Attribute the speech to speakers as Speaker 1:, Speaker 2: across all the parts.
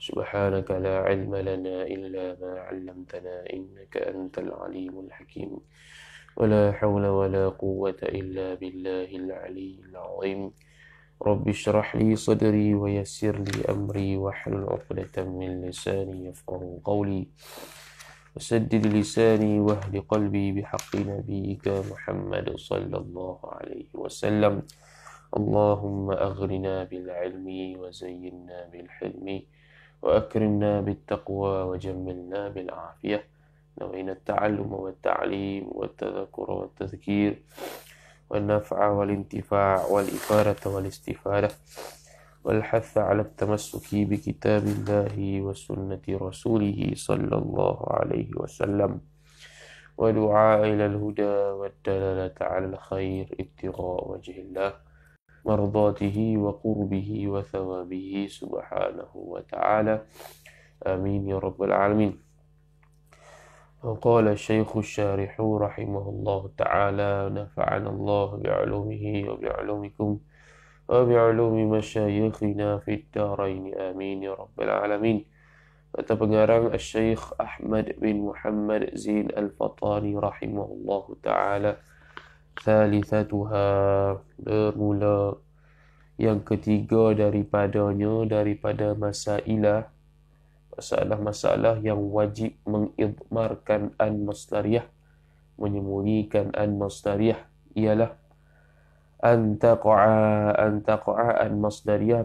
Speaker 1: سبحانك لا علم لنا إلا ما علمتنا إنك أنت العليم الحكيم ولا حول ولا قوة إلا بالله العلي العظيم رب اشرح لي صدري ويسر لي أمري واحلل عقدة من لساني يفقه قولي وسدد لساني واهد قلبي بحق نبيك محمد صلى الله عليه وسلم اللهم أغرنا بالعلم وزينا بالحلم وأكرمنا بالتقوى وجملنا بالعافية نوينا التعلم والتعليم والتذكر والتذكير والنفع والانتفاع والإفارة والاستفادة والحث على التمسك بكتاب الله وسنة رسوله صلى الله عليه وسلم ودعاء إلى الهدى والدلالة على الخير ابتغاء وجه الله مرضاته وقربه وثوابه سبحانه وتعالى آمين يا رب العالمين وقال الشيخ الشارح رحمه الله تعالى نفعنا الله بعلومه وبعلومكم وبعلوم مشايخنا في الدارين آمين يا رب العالمين kata الشيخ أحمد بن محمد زين الفطاني رحمه الله تعالى thalithatuha bermula yang ketiga daripadanya daripada masailah masalah-masalah yang wajib mengidmarkan an mustariyah menyembunyikan an mustariyah ialah antaqaa antaqaa an taqa an masdariyah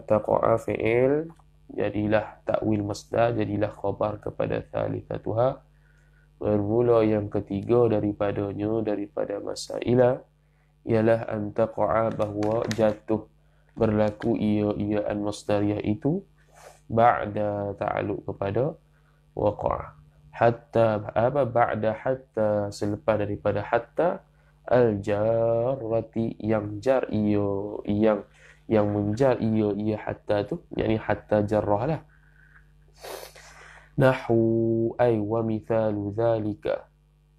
Speaker 1: fi'il jadilah takwil masdar jadilah khabar kepada thalithatuha Bermula yang ketiga daripadanya, daripada masailah ialah antaqa'a bahwa jatuh berlaku ia-ia an-mustariah itu ba'da ta'aluk kepada waqa'ah. Hatta, apa? Ba'da hatta, selepas daripada hatta, al-jarrati yang jar ia, yang yang menjar ia, ia hatta tu, yang hatta jarrah lah. نحو أي ومثال ذلك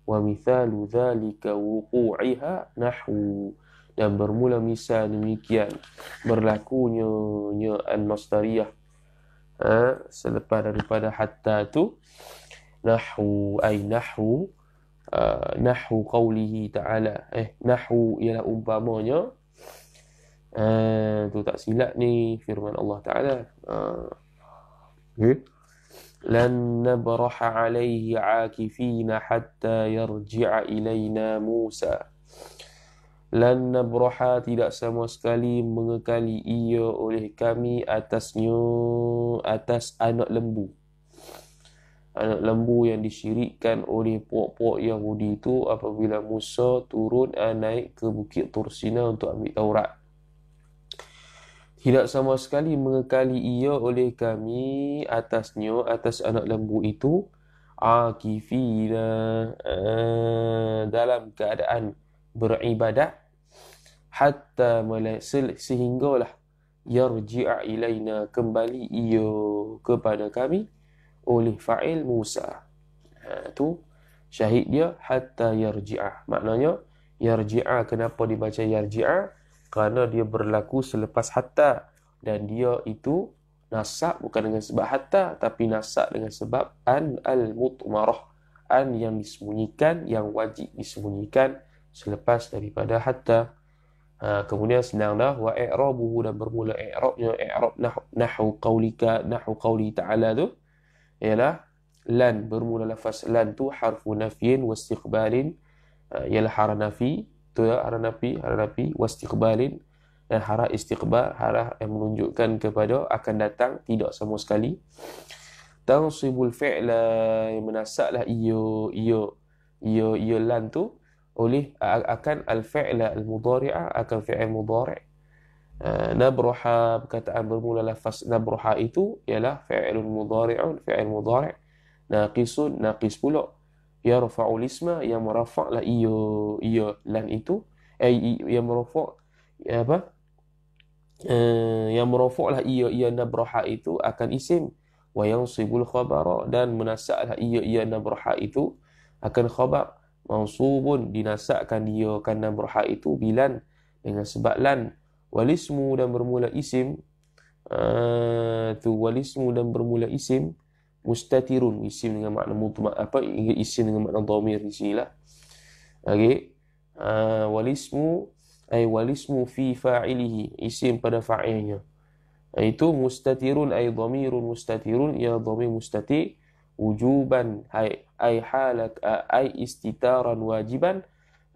Speaker 1: ومثال ذلك وقوعها نحو dan bermula misal demikian berlakunya nya al mastariyah ha? selepas daripada hatta tu nahu ay, nahu uh, nahu qawlihi ta'ala eh nahu ialah umpamanya uh, tu tak silap ni firman Allah ta'ala uh, ha. okay. لن نبرح عليه عاكفين حتى يرجع إلينا موسى لن نبرح tidak sama sekali mengekali ia oleh kami atasnya atas anak lembu anak lembu yang disyirikkan oleh puak-puak Yahudi itu apabila Musa turun eh, naik ke Bukit Tursina untuk ambil Taurat tidak sama sekali mengekali ia oleh kami atasnya, atas anak lembu itu, akifina eh, dalam keadaan beribadah hatta malasil sehinggalah yarji'a ilaina kembali ia kepada kami oleh fa'il Musa ha, tu syahid dia hatta yarji'a maknanya yarji'a kenapa dibaca yarji'a kerana dia berlaku selepas hatta dan dia itu nasab bukan dengan sebab hatta tapi nasab dengan sebab an al mutmarah an yang disembunyikan yang wajib disembunyikan selepas daripada hatta ha, kemudian senanglah wa i'rabuhu dan bermula i'rabnya i'rab nahu qaulika nahu qauli ta'ala tu ialah lan bermula lafaz lan tu harfu nafyin wa istiqbalin ha, ialah harf ya arah nafi, arah nafi, wastiqbalin dan hara istiqbal, hara yang menunjukkan kepada akan datang, tidak sama sekali. sibul fi'la yang menasaklah iyo, iyo, iyo, iyo lan tu oleh akan al-fi'la al-mudari'ah, akan fi'il mudari' eh, nabruha perkataan bermula lafaz nabruha itu ialah fi'il mudari'un fi'il mudari' naqisun naqis pula ya rafa'ul isma ya murafa' la iyo iyo lan itu eh ya murafa' ya apa Eh ya murafa' la iyo iyo nabraha itu akan isim wa yansibul khabara dan menasak la lah, iyo iyo nabraha itu akan khabar mansubun dinasakkan dia kan nabraha itu bilan dengan sebab lan walismu dan bermula isim uh, tu walismu dan bermula isim mustatirun isim dengan makna mutma apa isim dengan makna dhamir di sinilah okey uh, ah, walismu ay walismu fi fa'ilihi isim pada fa'ilnya itu mustatirun ay dhamirun mustatirun ya dhamir mustati wujuban ay ay halak ay istitaran wajiban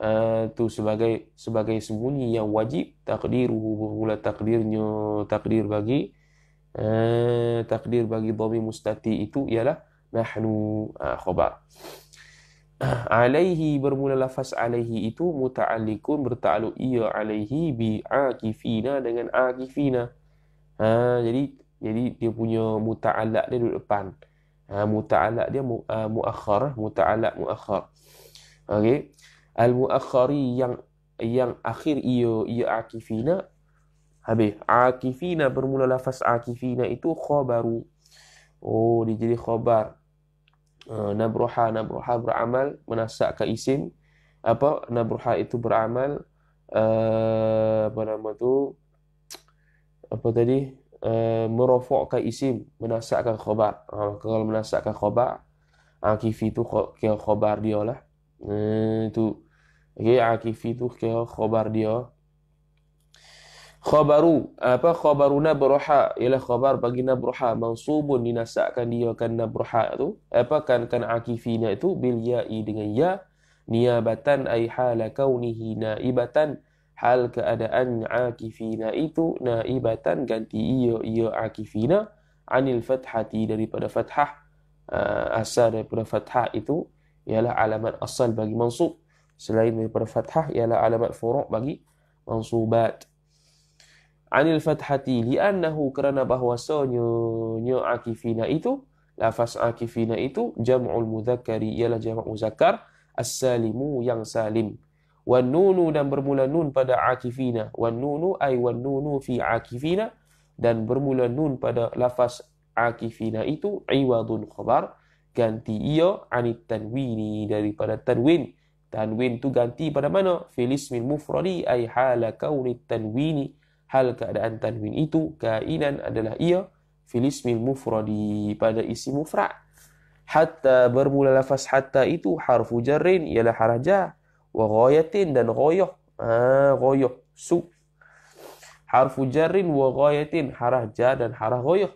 Speaker 1: uh, tu sebagai sebagai sembunyi yang wajib takdiruhu bermula takdirnya takdir bagi Eh, takdir bagi dhamir mustati itu ialah nahnu ha, khabar. alaihi bermula lafaz alaihi itu muta'alliqun bertaluk ia alaihi bi akifina dengan akifina. Ha, jadi jadi dia punya muta'alliq dia duduk depan. Ha, muta'alliq dia mu, uh, ah, muakhar, muta'alliq muakhar. Okey. Al-muakhari yang yang akhir ia ia akifina Habis. Akifina bermula lafaz akifina itu khobaru. Oh, dia jadi khobar. Eh, nabruha, nabruha beramal. Menasak ke isim. Apa? Nabruha itu beramal. Eh, apa nama tu? Apa tadi? Eh, merofokkan isim. Menasakkan khobar. Ha, kalau menasakkan khobar. Akifi itu ke khobar dia lah. Itu. Okay, akifi itu ke khobar dia khabaru apa khabaruna buruha ialah khabar bagi nabruha mansubun dinasakkan dia kan nabruha tu apa kan kan akifina itu bil ya'i dengan ya niabatan ai hal kaunihi naibatan hal keadaan akifina itu naibatan ganti iyo iyo akifina anil fathati daripada fathah uh, asal daripada fathah itu ialah alamat asal bagi mansub selain daripada fathah ialah alamat furu' bagi mansubat anil fathati li'annahu kerana bahwasanya nya akifina itu lafaz akifina itu jam'ul mudzakkari ialah jamak muzakkar as-salimu yang salim wan nunu dan bermula nun pada akifina wan nunu ay wan nunu fi akifina dan bermula nun pada lafaz akifina itu iwadun khabar ganti ia anit tanwini daripada tanwin tanwin tu ganti pada mana fil ismil mufradi ay hala kaunit tanwini hal keadaan tanwin itu kainan adalah ia fil ismil mufradi pada isi mufrad hatta bermula lafaz hatta itu harfu jarrin ialah haraja wa ghayatin dan ghayah ha ghayah su harfu jarrin wa ghayatin haraja dan harah ghayah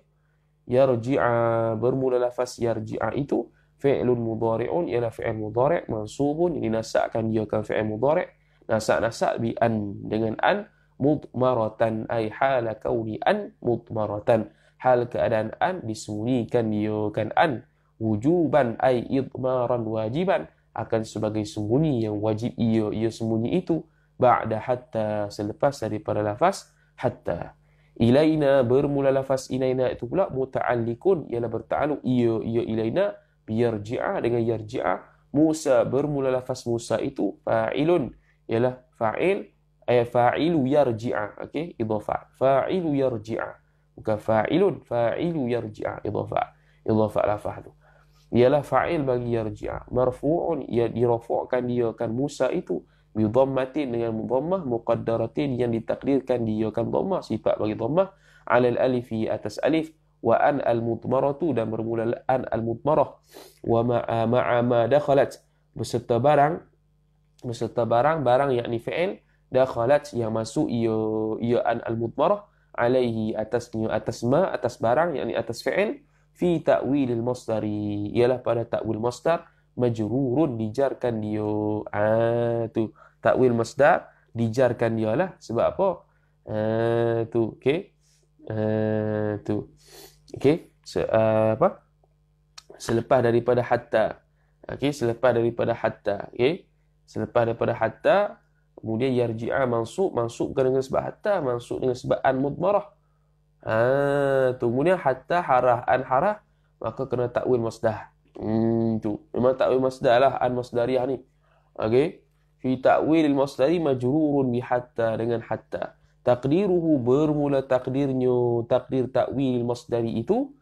Speaker 1: yarji'a bermula lafaz yarji'a itu fi'lun mudhari'un ialah fi'il mudhari' mansubun ini nasakan dia kan fi'il mudhari' nasak-nasak bi an dengan an mudmaratan ay hal kauni an mudmaratan hal keadaan an disembunyikan dia kan an wujuban ay idmaran wajiban akan sebagai sembunyi yang wajib ia ia sembunyi itu ba'da hatta selepas daripada lafaz hatta ilaina bermula lafaz ilaina itu pula muta'alliqun ialah bertaluk ia ia ilaina biyarji'a dengan yarji'a Musa bermula lafaz Musa itu fa'ilun ialah fa'il ay fa'ilu yarji'a okey idafah fa'ilu yarji'a bukan fa'ilun fa'ilu yarji'a idafah idafah lafah tu ialah fa'il bagi yarji'a marfu'un ia dirafu'kan dia kan Musa itu bi dhammatin dengan dhammah muqaddaratin yang ditakdirkan dia kan dhammah sifat bagi dhammah alal alifi atas alif wa an al mutmaratu dan bermula an al mutmarah wa ma'a ma'a ma dakhalat beserta barang beserta barang barang yakni fa'il. Dah khalat yang masuk ia ia an al mudmarah alaihi atas ni atas ma atas barang yakni atas fi'il fi ta'wilil masdari ialah pada ta'wil masdar majrurun dijarkan dia ah tu Takwil masdar dijarkan dia lah sebab apa ah tu okey ah tu okey so, uh, apa selepas daripada hatta okey selepas daripada hatta okey selepas daripada hatta Kemudian yarji'a mansub, mansub dengan sebab hatta, mansub dengan sebab an mudmarah. Ha, tu kemudian hatta harah an harah, maka kena takwil masdar. Hmm, tu. Memang takwil masdar lah, an masdariah ni. Okey. Fi takwil al-masdari majrurun bi hatta dengan hatta. Taqdiruhu bermula takdirnya, takdir takwil al-masdari itu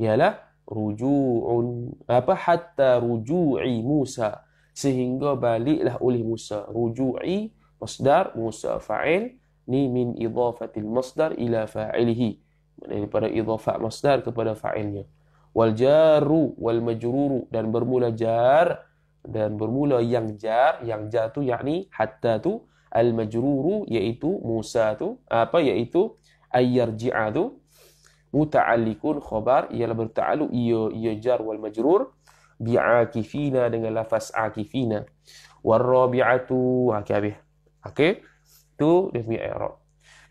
Speaker 1: ialah rujuun apa hatta ruju'i Musa sehingga baliklah oleh Musa rujui masdar Musa fa'il ni min idhafatil masdar ila fa'ilihi daripada idhafat masdar kepada fa'ilnya wal jaru wal majruru dan bermula jar dan bermula yang jar yang jar tu yakni hatta tu al majruru iaitu Musa tu apa yaitu ayyarji'a tu muta'alliqun khabar ialah berta'alluq ia ia jar wal majrur bi'akifina dengan lafaz akifina war rabi'atu akabih ha, okay, Okey. Tu dia punya i'rab.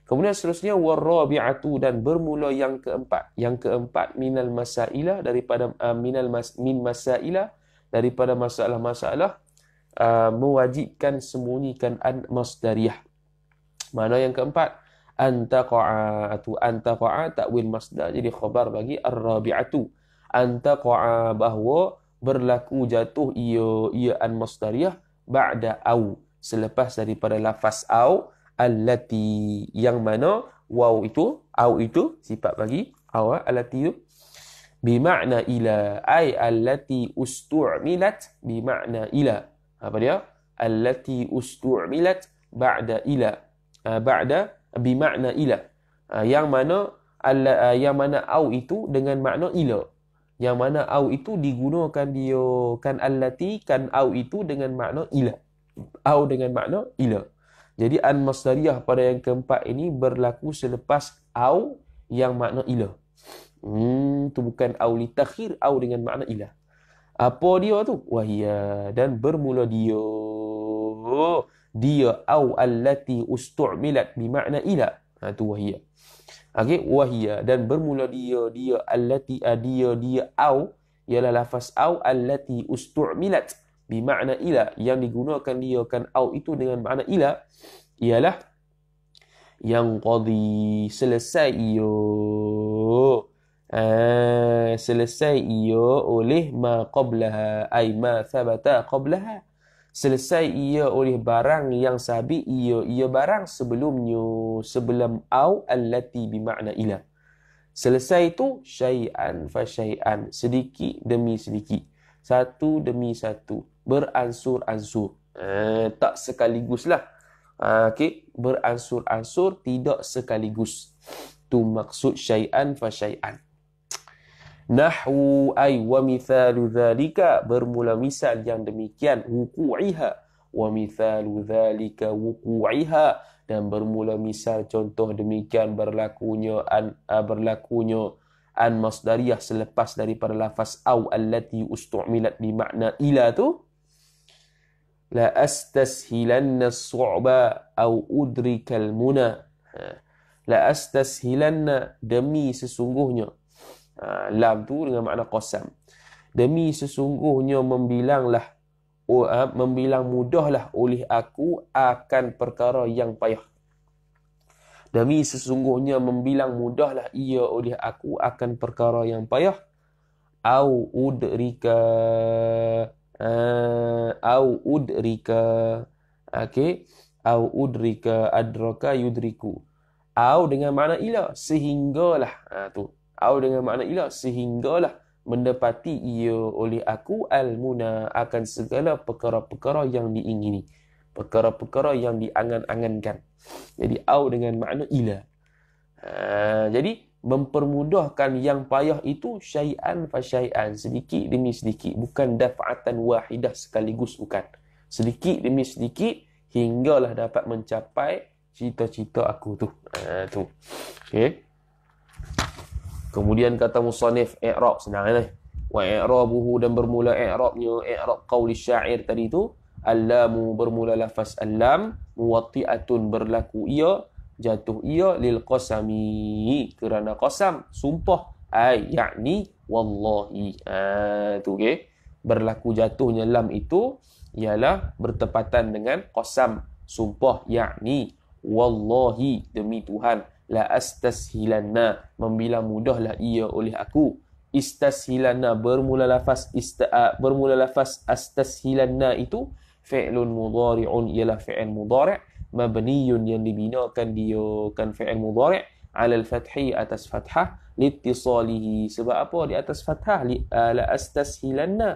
Speaker 1: Kemudian seterusnya warabi'atu dan bermula yang keempat. Yang keempat minal masailah daripada uh, minal mas, min masailah daripada masalah-masalah uh, mewajibkan sembunyikan an masdariyah. Mana yang keempat? Antaqa'a atau antaqa'a takwil masdar jadi khabar bagi ar-rabi'atu. Antaqa'a bahawa berlaku jatuh ia ia an masdariyah ba'da au selepas daripada lafaz au allati yang mana waw itu au itu sifat bagi au eh, allati itu bi makna ila ai allati ustu'milat bi makna ila apa dia allati ustu'milat ba'da ila ah, ba'da bi makna ila ah, yang mana ala, ah, yang mana au itu dengan makna ila yang mana au itu digunakan dia kan allati kan au itu dengan makna ila au dengan makna ila. Jadi an masdariyah pada yang keempat ini berlaku selepas au yang makna ila. Hmm, tu bukan au li takhir au dengan makna ila. Apa dia tu? Wahia dan bermula dia. Dia au allati ustu'milat bi makna ila. Ha tu wahia. Okey, wahia dan bermula dia, dia allati adia ah, dia au ialah lafaz au allati ustu'milat bimakna ila yang digunakan dia kan au itu dengan makna ila ialah yang qadi selesai yo uh, ah, selesai yo oleh ma qablaha ai ma thabata qablaha selesai ia oleh barang yang sabi ia ia barang sebelumnya sebelum au allati bimakna ila selesai itu syai'an fa syai'an sedikit demi sedikit satu demi satu beransur-ansur. Eh, tak sekaligus lah. Ah, okay. Beransur-ansur tidak sekaligus. Tu maksud syai'an fa syai'an. Nahwu ay wa mithalu dhalika bermula misal yang demikian wuku'iha wa mithalu dhalika wuku'iha dan bermula misal contoh demikian berlakunya an ah, berlakunya an masdariah selepas daripada lafaz aw allati ustu'milat di makna ila tu لا أستسهلن الصعبة أو أدرك المنى لا أستسهلن demi sesungguhnya ha, lam tu dengan makna qasam demi sesungguhnya membilanglah oh, ha, membilang mudahlah oleh aku akan perkara yang payah demi sesungguhnya membilang mudahlah ia oleh aku akan perkara yang payah au udrika Eh, au udrika okey au udrika adraka yudriku au dengan makna ila sehinggalah ha tu au dengan makna ila sehinggalah mendapati ia oleh aku almuna akan segala perkara-perkara yang diingini perkara-perkara yang diangan-angankan jadi au dengan makna ila ha, jadi mempermudahkan yang payah itu syai'an fa syai'an sedikit demi sedikit bukan daf'atan wahidah sekaligus bukan sedikit demi sedikit hinggalah dapat mencapai cita-cita aku tu ha, tu okey kemudian kata musannif i'rab senang ni eh. wa i'rabuhu dan bermula i'rabnya i'rab qauli syair tadi tu allamu bermula lafaz allam muwatti'atun berlaku ia jatuh ia lil qasami kerana qasam sumpah ai yakni wallahi ah tu okey berlaku jatuhnya lam itu ialah bertepatan dengan qasam sumpah yakni wallahi demi tuhan la astashilanna membilang mudahlah ia oleh aku istashilanna bermula lafaz ista bermula lafaz astashilanna itu fi'lun mudhari'un ialah fi'il mudhari' mabniyun yang dibinakan dia oh, kan fi'il mudhari' alal fathi atas fathah litisalihi sebab apa di atas fathah li ala ah, astashilanna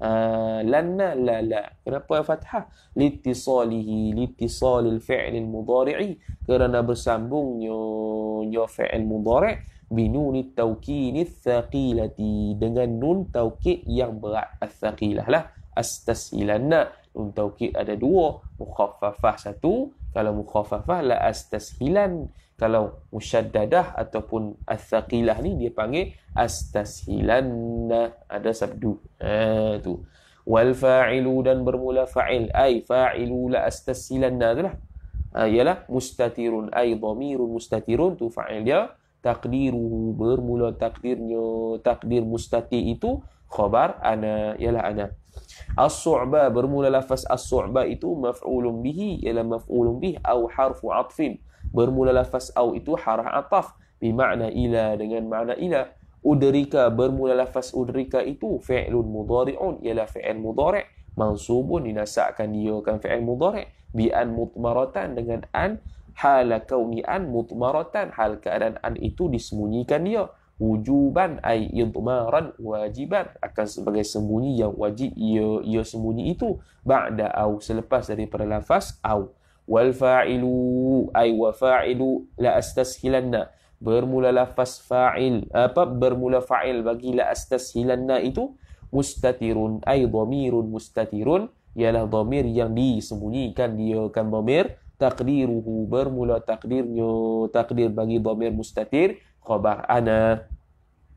Speaker 1: uh, lanna la la kenapa fathah litisalihi litisalil fi'il mudhari'i kerana bersambungnya yo ya, fi'il mudhari' binun at-tawkin ath-thaqilati dengan nun tawkid yang berat ath-thaqilah lah astasilanna nun tawkid ada dua mukhaffafah satu kalau mukhafafah la astashilan kalau musyaddadah ataupun athaqilah ni dia panggil astashilan ada sabdu ha tu wal fa'ilu dan bermula fa'il ai fa'ilu la astashilan itulah ha, ialah mustatirun ai dhamirun mustatirun tu fa'il dia taqdiruhu bermula takdirnya takdir mustati itu khabar ana ialah ana As-su'ba bermula lafaz as-su'ba itu maf'ulun bihi ialah maf'ulun bih au harfu 'athfin. Bermula lafaz au itu harah 'ataf bi makna ila dengan makna ila. Udrika bermula lafaz udrika itu fi'lun mudhari'un ialah fi'il mudhari' mansubun dinasakkan dia kan fi'il mudhari' bi an mutmaratan dengan an hal kauni an mutmaratan hal keadaan an itu disembunyikan dia wujuban ai idmaran wajiban akan sebagai sembunyi yang wajib ia ia sembunyi itu ba'da au selepas daripada lafaz au wal fa'ilu ai wa fa'ilu la astashilanna bermula lafaz fa'il apa bermula fa'il bagi la astashilanna itu mustatirun ai dhamirun mustatirun ialah dhamir yang disembunyikan dia kan dhamir takdiruhu bermula takdirnya takdir bagi dhamir mustatir khabar ana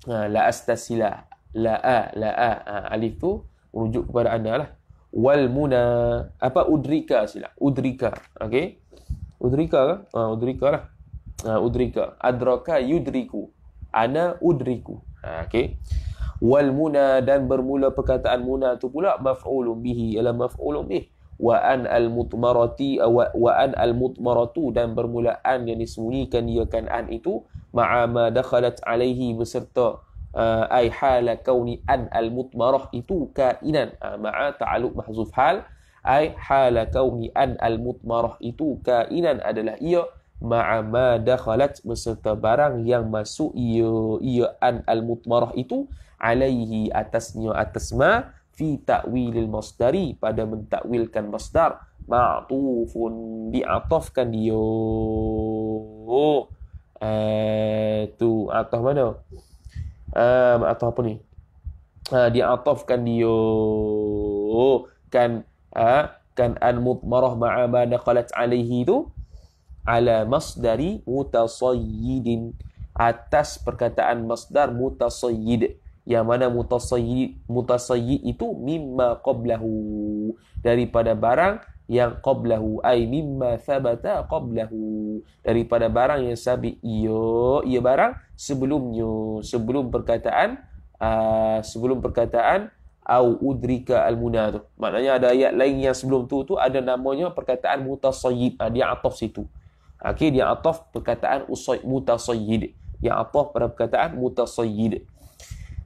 Speaker 1: ha, la astasila la a la a ha, alif tu rujuk kepada ana lah wal muna apa udrika sila udrika okey udrika ke ha, udrika lah ha, udrika adraka yudriku ana udriku ha, okey wal muna dan bermula perkataan muna tu pula maf'ulun bihi ialah maf'ulun bihi wa an al mutmarati eh, wa, an al mutmaratu dan bermula an yang disembunyikan dia kan an itu ma'a ma dakhalat alaihi beserta uh, ai hala kauni an al mutmarah itu kainan uh, ma'a ta'alluq mahzuf hal ai hala kauni an al mutmarah itu kainan adalah ia ma'a ma dakhalat beserta barang yang masuk ia ia an al mutmarah itu alaihi atasnya atas ma' fi ta'wilil masdari pada mentakwilkan masdar ma'tufun diatofkan dia oh. eh tu atof mana um, eh, atof apa ni ha, uh, diatofkan dia oh. kan ha, kan an mudmarah ma'a ma naqalat alaihi tu ala masdari mutasayyidin atas perkataan masdar mutasayyidin yang mana mutasayyi mutasayyi itu mimma qablahu daripada barang yang qablahu ai mimma thabata qablahu daripada barang yang sabi iyo iya barang sebelumnya sebelum perkataan uh, sebelum perkataan au udrika al munadu maknanya ada ayat lain yang sebelum tu tu ada namanya perkataan mutasayyid uh, ah, dia atof situ ah, okey dia atof perkataan usay mutasayyid yang ataf pada perkataan mutasayyid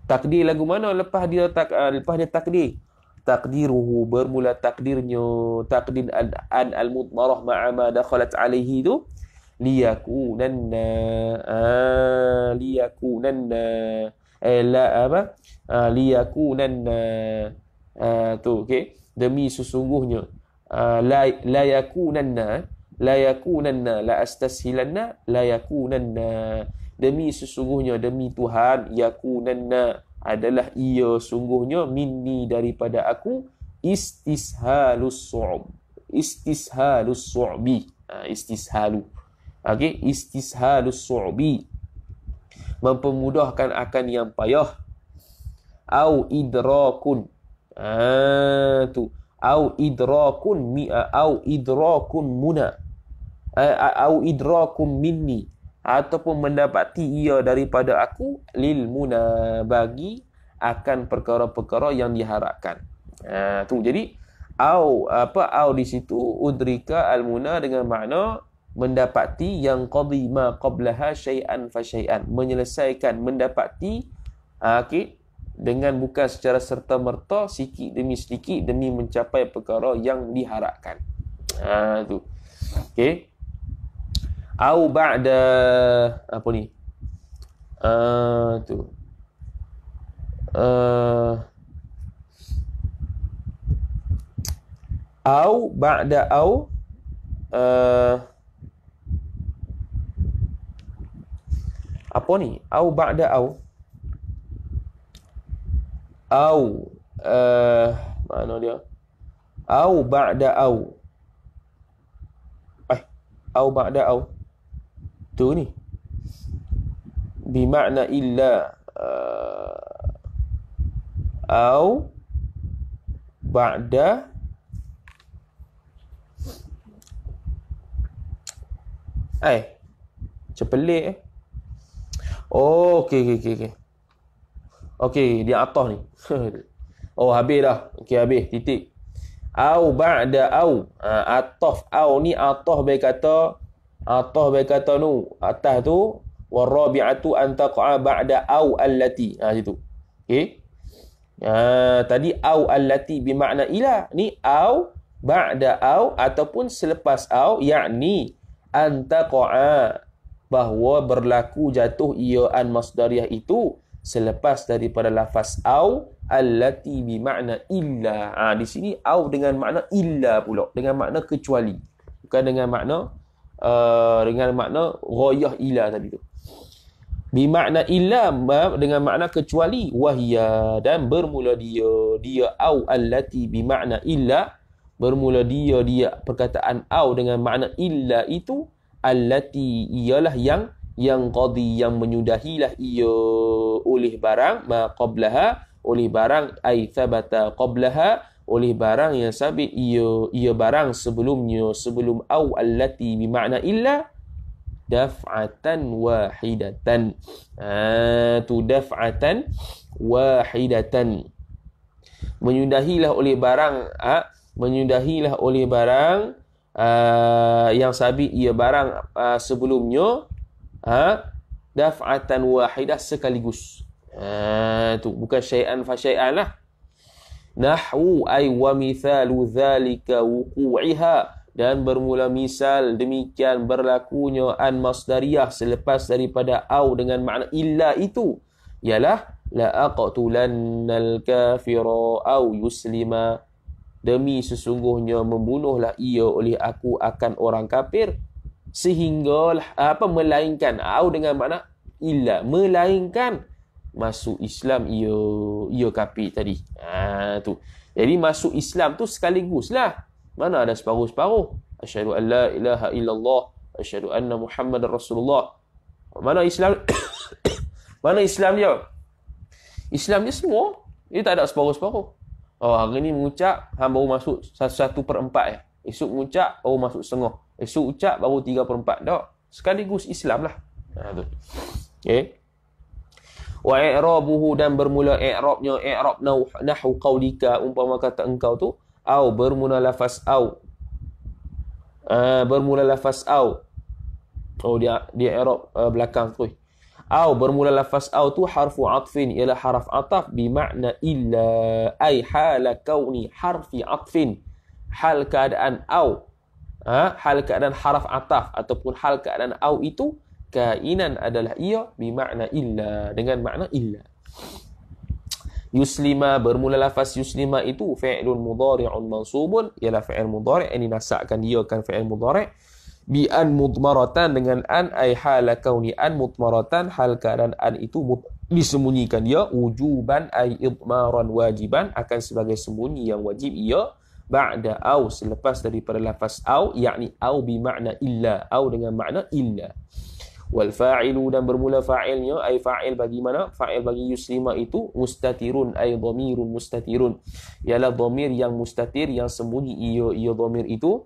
Speaker 1: Takdir lagu mana lepas dia tak uh, lepas dia takdir? Takdiruhu bermula takdirnya takdir an, an al mutmarah ma'ama dakhalat alaihi tu liyakunanna ah, liyakunanna eh apa ah, liyakunanna ah, tu okey demi sesungguhnya ah, la la yakunanna la yakunanna la astashilanna la yakunanna demi sesungguhnya demi Tuhan yakunanna adalah ia sungguhnya minni daripada aku istishalus su'ub istishalus su'bi ha, istishalu okey istishalus su'bi mempermudahkan akan yang payah au idrakun ah tu au idrakun mi au idrakun muna ha, au idrakum minni ataupun mendapati ia daripada aku lil muna bagi akan perkara-perkara yang diharapkan. Ha, tu jadi au apa au di situ udrika al muna dengan makna mendapati yang qadhi ma qablaha syai'an fa syai'an menyelesaikan mendapati ha, okay, dengan bukan secara serta merta sikit demi sedikit demi mencapai perkara yang diharapkan. Ha, tu. Okey au ba'da apa ni uh, tu uh, au ba'da au uh, apa ni au ba'da au au uh, mana dia au ba'da au eh au ba'da au itu ni bimakna illa uh, au ba'da eh cepelik eh oh, okey okey okey okey okey dia atas ni oh habis dah okey habis titik au ba'da au uh, ah, atof au ni atof baik kata atah bagi kata nu atas tu warabi'atu antaqa ba'da au allati ha situ okey ha tadi au allati bermakna ila ni au ba'da au ataupun selepas au yakni antaqa bahawa berlaku jatuh ia an masdariah itu selepas daripada lafaz au allati bermakna illa ha, di sini au dengan makna illa pula dengan makna kecuali bukan dengan makna Uh, dengan makna royah ila tadi tu bi makna illa dengan makna kecuali wahia dan bermula dia dia au allati bi makna illa bermula dia dia perkataan au dengan makna illa itu allati ialah yang yang qadhi yang menyudahilah ia oleh barang ma qablaha oleh barang ai thabata qablaha oleh barang yang sabit ia ia barang sebelumnya sebelum au allati bi makna illa daf'atan wahidatan ah tu daf'atan wahidatan menyudahilah oleh barang ha? menyudahilah oleh barang ha? yang sabit ia barang ha? sebelumnya ha? daf'atan wahidah sekaligus ha? tu bukan syai'an fa syai'an lah Nahu ay wa mithalu dhalika wuqu'iha dan bermula misal demikian berlakunya an masdariah selepas daripada aw dengan makna illa itu ialah la aqtulannal kafira aw yuslima demi sesungguhnya membunuhlah ia oleh aku akan orang kafir sehinggalah apa melainkan aw dengan makna illa melainkan masuk Islam ia ia kapi tadi. Ha tu. Jadi masuk Islam tu sekaligus lah. Mana ada separuh-separuh. Asyhadu an ilaha illallah, asyhadu anna Muhammadar Rasulullah. Mana Islam? Mana Islam dia? Islam dia semua. Dia tak ada separuh-separuh. Oh, hari ni mengucap, hang baru masuk satu-satu per empat. Eh. Esok mengucap, baru masuk setengah. Esok ucap, baru tiga per empat. Tak. Sekaligus Islam lah. Ha, tu. Okay. Eh? wa i'rabuhu dan bermula i'rabnya i'rab nahwu qaulika umpama kata engkau tu au bermula lafaz au uh, bermula lafaz au oh dia dia i'rab uh, belakang tu eh. au bermula lafaz au tu harfu atfin ialah harf ataf bi makna illa ai hala kauni harfi atfin hal keadaan au ha? hal keadaan harf ataf ataupun hal keadaan au itu kainan adalah ia bimakna illa dengan makna illa yuslima bermula lafaz yuslima itu fa'ilun mudhari'un mansubun ialah fa'il mudhari' ini nasakkan dia kan fa'il mudhari' bi an mudmaratan dengan an ay hala kauni an mudmaratan hal keadaan an itu mud, disembunyikan dia wujuban ay idmaran wajiban akan sebagai sembunyi yang wajib ia ba'da au selepas daripada lafaz au yakni au bi makna illa au dengan makna illa wal fa'ilu dan bermula fa'ilnya ai fa'il bagi mana fa'il bagi yuslima itu mustatirun ai dhamirun mustatirun ialah dhamir yang mustatir yang sembunyi ia ia dhamir itu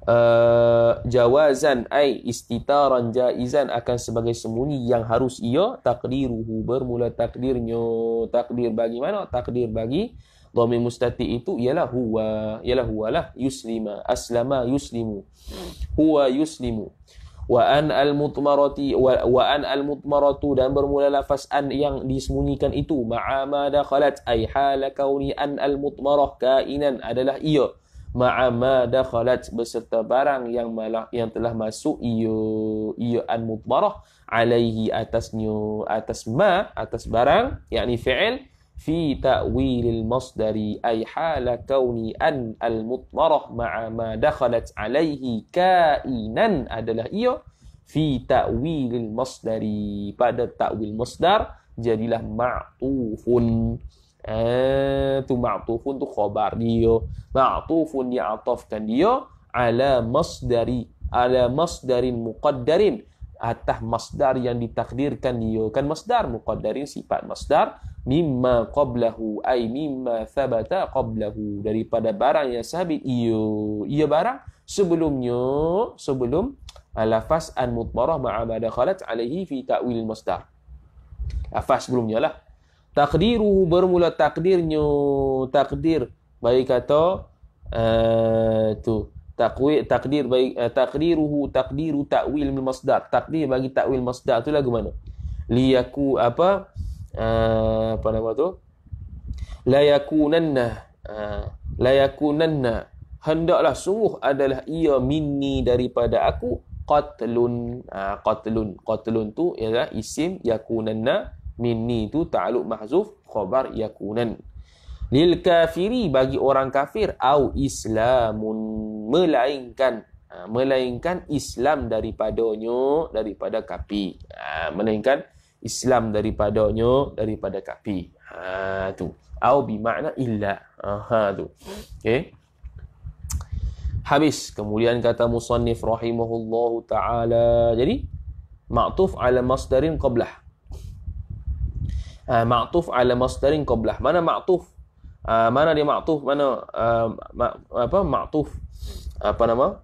Speaker 1: Uh, jawazan ay istitaran jaizan akan sebagai sembunyi yang harus ia takdiruhu bermula takdirnya takdir bagi mana takdir bagi dhamir mustati itu ialah huwa ialah huwalah yuslima aslama yuslimu huwa yuslimu wa an al mutmarati wa, wa an al mutmaratu dan bermula lafaz an yang disembunyikan itu ma'a ma dakhalat ay hal kauni an al mutmarah kainan adalah ia ma'a ma dakhalat beserta barang yang malah, yang telah masuk ia ia an mutmarah alaihi atasnya atas ma atas barang yakni fi'il في تأويل المصدر أي حال كون أن المطمرة مع ما دخلت عليه كائنا adalah إيو في تأويل المصدر بعد تأويل المصدر jadilah معطوف itu آه، معطوف itu خبر إيو معطوف يعطفكن على مصدر على مصدر مقدر atas masdar yang ditakdirkan dia kan masdar muqaddarin sifat masdar mimma qablahu ai mimma thabata qablahu daripada barang yang sabit ia ia barang sebelumnya sebelum ah, lafaz an mudmarah ma'a ma dakhalat alaihi fi ta'wil al masdar lafaz sebelumnya lah takdiruhu bermula takdirnya takdir baik kata uh, tu takwil takdir bagi uh, eh, takdiruhu takdiru takwil bil masdar takdir bagi takwil masdar tu lagu mana liyaku apa eh, apa nama tu la yakunanna eh, la yakunanna hendaklah sungguh adalah ia minni daripada aku qatlun uh, qatlun qatlun tu ialah isim yakunanna minni tu ta'alluq mahzuf khabar yakunan lil kafiri bagi orang kafir au islamun melainkan ha, melainkan islam daripadanya daripada kapi ha, melainkan islam daripadanya daripada kapi ha tu au bi makna illa ha tu okey habis kemudian kata musannif rahimahullahu taala jadi ma'tuf ala masdarin qablah ha, ma'tuf ala masdarin qablah mana ma'tuf Ah, mana dia ma'tuf mana uh, ma, apa ma'tuf apa nama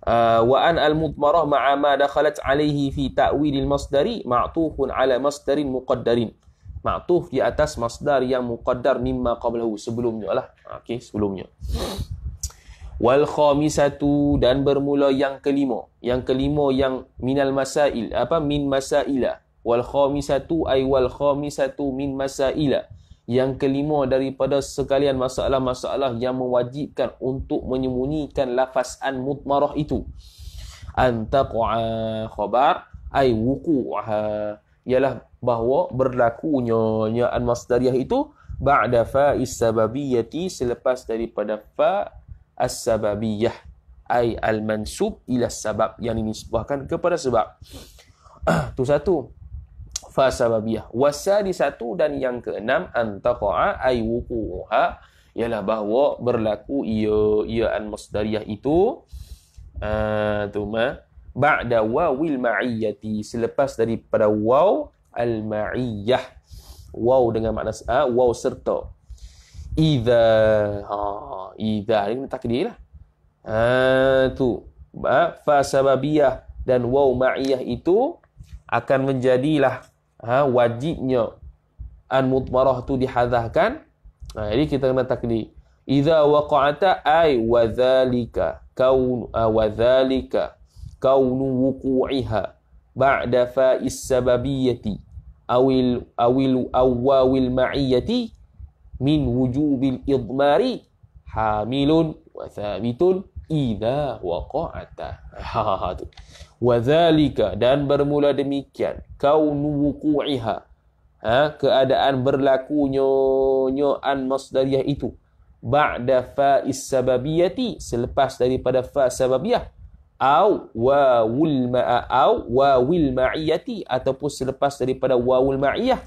Speaker 1: ah, wa an al mudmarah ma'a ma dakhalat alayhi fi ta'wilil masdari ma'tufun ala masdarin muqaddarin ma'tuf di atas masdar yang muqaddar mimma qablahu sebelumnya lah okey sebelumnya wal khamisatu dan bermula yang kelima yang kelima yang minal masail apa min masaila wal khamisatu ay wal khamisatu min masaila yang kelima daripada sekalian masalah-masalah yang mewajibkan untuk menyembunyikan lafaz an mutmarah itu. Antaqa khabar ai wuqu'ha ialah bahawa berlakunya ya an masdariyah itu ba'da fa sababiyyati selepas daripada fa as-sababiyyah ai al-mansub ila sabab yang dinisbahkan kepada sebab. Tu satu fasababiyah. di satu dan yang keenam antaqa'a ay wuku'uha ialah bahawa berlaku ia ia an masdariyah itu uh, tu ma ba'da wawil ma'iyyati selepas daripada waw al ma'iyyah waw dengan makna a ah, waw serta idza ha idza ini tak lah uh, tu ba fa sababiyah dan waw ma'iyyah itu akan menjadilah ha, wajibnya an mudmarah tu dihadahkan. ha, jadi kita kena takdir. Idza waqa'ata ay wa wadzalika kaun wa wadzalika kaun wuqu'iha ba'da fa'is sababiyyati awil awil awawil ma'iyyati min wujubil idmari hamilun wa thabitun idza waqa'ata. Ha ha ha tu. wadzalika dan bermula demikian Kau wuqu'iha ha keadaan berlakunya nya masdariah itu ba'da fa sababiyati selepas daripada fa sababiyah au wawul ma'a au wawil ma'iyati ataupun selepas daripada wawul ma'iyah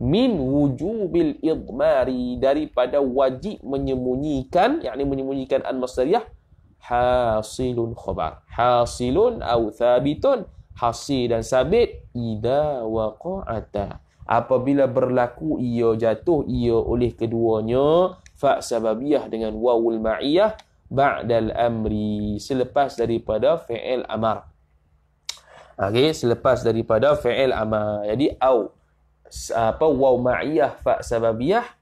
Speaker 1: min wujubil idmari daripada wajib menyembunyikan yakni menyembunyikan an masdariah hasilun khabar. Hasilun au thabitun. Hasil dan sabit. Ida waqa'ata. Apabila berlaku ia jatuh ia oleh keduanya. Fa' sababiyah dengan wawul ma'iyah. Ba'dal amri. Selepas daripada fi'il amar. Okay, selepas daripada fi'il amar. Jadi, au. Apa, waw ma'iyah fa' sababiyah.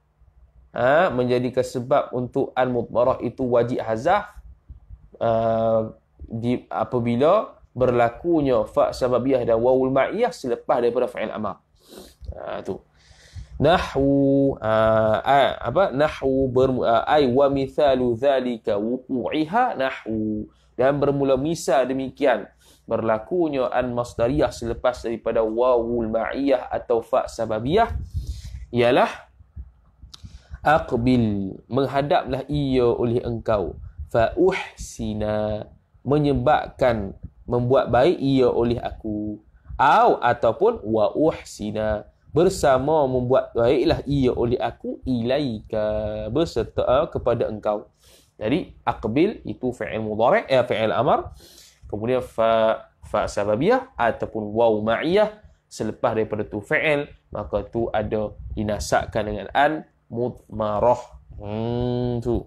Speaker 1: Ha, menjadi kesebab untuk al-mudbarah itu wajib hazah. Uh, di apabila berlakunya fa sababiyah dan wawul ma'iyah selepas daripada fa'il amar. Ha, ah, tu. Nahwu uh, ah, ay, ah, apa nahwu ber, uh, ay wa mithalu dhalika wuqu'iha nahwu dan bermula misal demikian berlakunya an masdariyah selepas daripada wawul ma'iyah atau fa sababiyah ialah aqbil menghadaplah ia oleh engkau fa'uhsina menyebabkan membuat baik ia oleh aku au ataupun wa'uhsina bersama membuat baiklah ia oleh aku ilaika berserta kepada engkau jadi aqbil itu fi'il mudhari' ya eh, fi'il amar kemudian fa fa sababiyah ataupun waw ma'iyah selepas daripada tu fi'il maka tu ada dinasakkan dengan an mudmarah hmm tu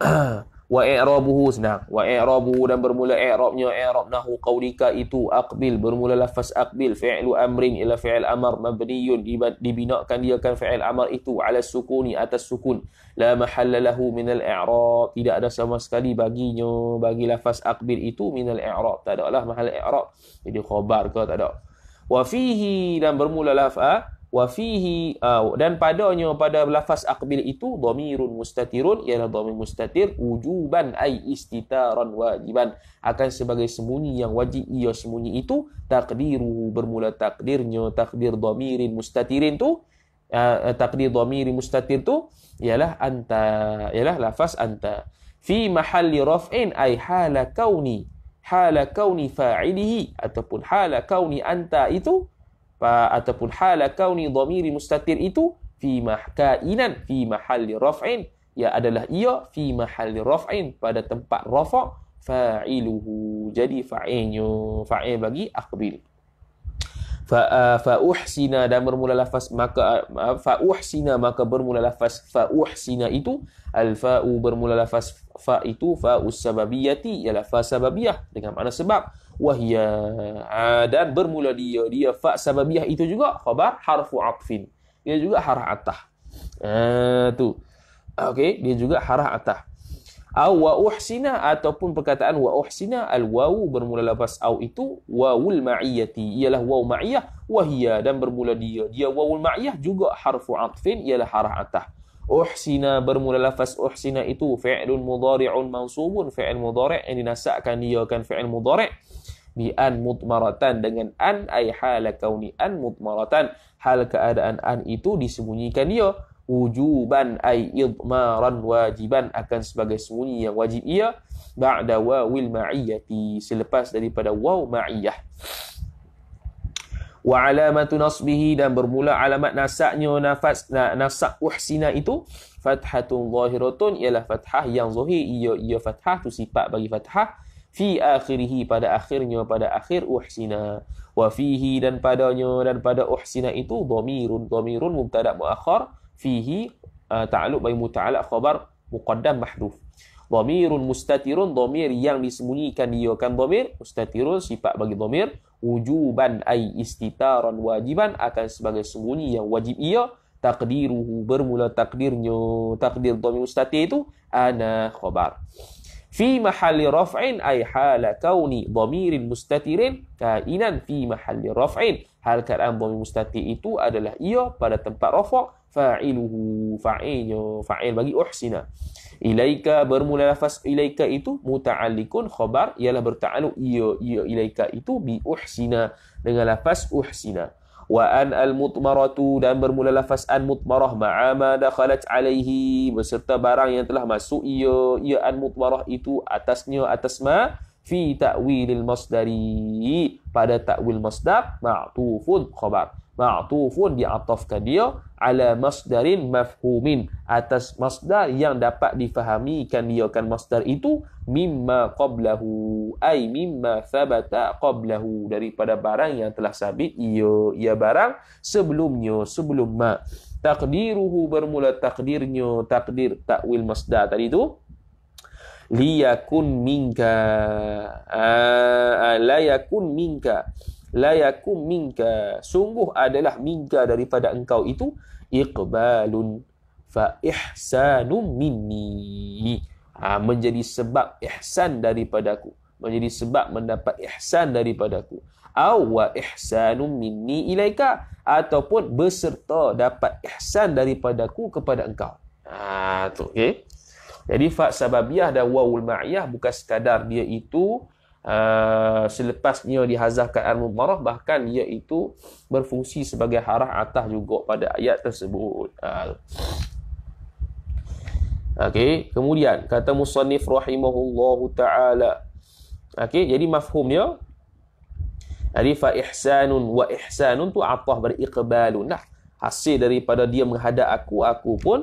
Speaker 1: wa i'rabuhu senang wa i'rabuhu dan bermula i'rabnya i'rab nahu qaulika itu aqbil bermula lafaz aqbil fi'lu amrin ila fi'il amar mabniyun dibinakan dia kan fi'il amr itu ala sukuni atas sukun la mahalla lahu min al i'rab tidak ada sama sekali baginya bagi lafaz aqbil itu min al i'rab tak ada lah mahal i'rab jadi khabar ke tak ada wa fihi dan bermula lafaz wa fihi uh, dan padanya pada lafaz aqbil itu dhamirun mustatirun ialah dhamir mustatir wujuban ai istitaran wajiban akan sebagai sembunyi yang wajib ia sembunyi itu takdiru bermula takdirnya takdir dhamirin mustatirin tu uh, takdir dhamirin mustatir tu ialah anta ialah lafaz anta fi mahalli raf'in ai hala kauni hala kauni fa'ilihi ataupun hala kauni anta itu Fa ataupun hala kauni dhamiri mustatir itu fi mahkainan fi mahalli raf'in ia adalah ia fi mahalli raf'in pada tempat rafa' fa'iluhu jadi fa'inyu fa'il bagi aqbil fa fa uhsina dan bermula lafaz maka fa uhsina maka bermula lafaz fa uhsina itu al fa'u bermula lafaz fa itu fa usababiyati ialah fa sababiyah dengan makna sebab wahia dan bermula dia dia fa sababiyah itu juga khabar harfu atfin dia juga harah atah ah tu ah, okey dia juga harah atah aw wa uhsina ataupun perkataan wa uhsina al wawu bermula lepas aw itu wawul ma'iyati ialah waw ma'iyah wahia dan bermula dia dia wawul ma'iyah juga harfu atfin ialah harah atah Uhsina bermula lafaz uhsina itu fi'lun mudhari'un mansubun fi'il mudhari' yang dinasakkan dia kan fi'il mudhari' bi an mutmaratan dengan an ay hal kauni an mutmaratan hal keadaan an itu disembunyikan dia wujuban ay idmaran wajiban akan sebagai sembunyi yang wajib ia ba'da wawil ma'iyati selepas daripada waw ma'iyah wa alamatu nasbihi dan bermula alamat nasaknya nafas nasak uhsina itu fathatun zahiratun ialah fathah yang zahir ia ia fathah tu sifat bagi fathah fi akhirih pada akhirnya pada akhir uhsina wa fihi dan padanya dan pada uhsina itu dhamirun dhamirun mubtada muakhar fihi uh, ta'alluq bi muta'alliq khabar muqaddam mahdhuf Dhamirun mustatirun dhamir yang disembunyikan dia diyakan dhamir mustatirun sifat bagi dhamir wujuban ai istitaran wajiban akan sebagai sembunyi yang wajib ia takdiruhu bermula takdirnya takdir dhamir mustatir itu ana khabar fi mahalli raf'in ay hal kauni dhamirin mustatirin kainan fi mahalli raf'in hal kan dhamir mustatir itu adalah ia pada tempat rafa' fa'iluhu fa'ilnya fa'il bagi uhsina ilaika bermula lafaz ilaika itu muta'alliqun khabar ialah bertaluk ia ya, ia ya, ilaika itu bi uhsina dengan lafaz uhsina wa an al mutmaratu dan bermula lafaz an mutmarah ma'a ma dakhalat alaihi beserta barang yang telah masuk ia ya, ia an mutmarah itu atasnya atas ma fi ta'wilil masdari pada ta'wil masdar ma'tufun khabar ma'tufun diatafkan dia ala masdarin mafhumin atas masdar yang dapat difahamikan dia kan masdar itu mimma qablahu ai mimma thabata qablahu daripada barang yang telah sabit ia ia barang sebelumnya sebelum ma taqdiruhu bermula takdirnya takdir takwil masdar tadi tu liyakun minka ah, ah la yakun minka la yakum minka sungguh adalah minka daripada engkau itu iqbalun fa ihsanu minni ha, menjadi sebab ihsan daripadaku menjadi sebab mendapat ihsan daripadaku aw wa ihsanu minni ilaika ataupun beserta dapat ihsan daripadaku kepada engkau ha tu okey jadi fa sababiyah dan wawul ma'iyah bukan sekadar dia itu Eh, selepasnya dihazafkan al-mudarah bahkan ia itu berfungsi sebagai harah atas juga pada ayat tersebut. Ah. Okey, kemudian kata musannif rahimahullahu taala. Okey, jadi mafhumnya Jadi fa ihsanun wa ihsanun tu atah beriqbalun. Nah, hasil daripada dia menghadap aku, aku pun